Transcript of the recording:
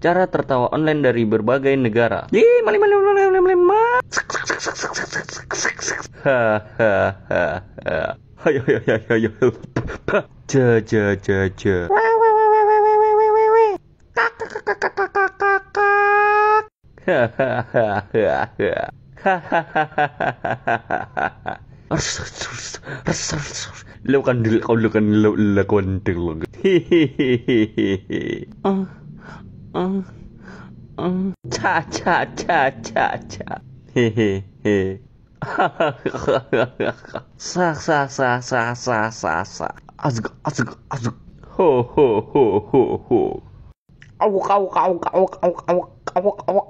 cara tertawa online dari berbagai negara. Ih, mali mali mali mali mali Ayo Lakukan dulu, lakukan dulu, Hehehehehehe. Ah. 嗯嗯，恰恰恰恰，恰，嘿嘿嘿，哈哈哈哈哈哈，傻傻傻傻傻傻杀，啊这个啊这个啊这，吼吼吼吼吼，嗷嗷嗷嗷嗷嗷嗷嗷嗷嗷。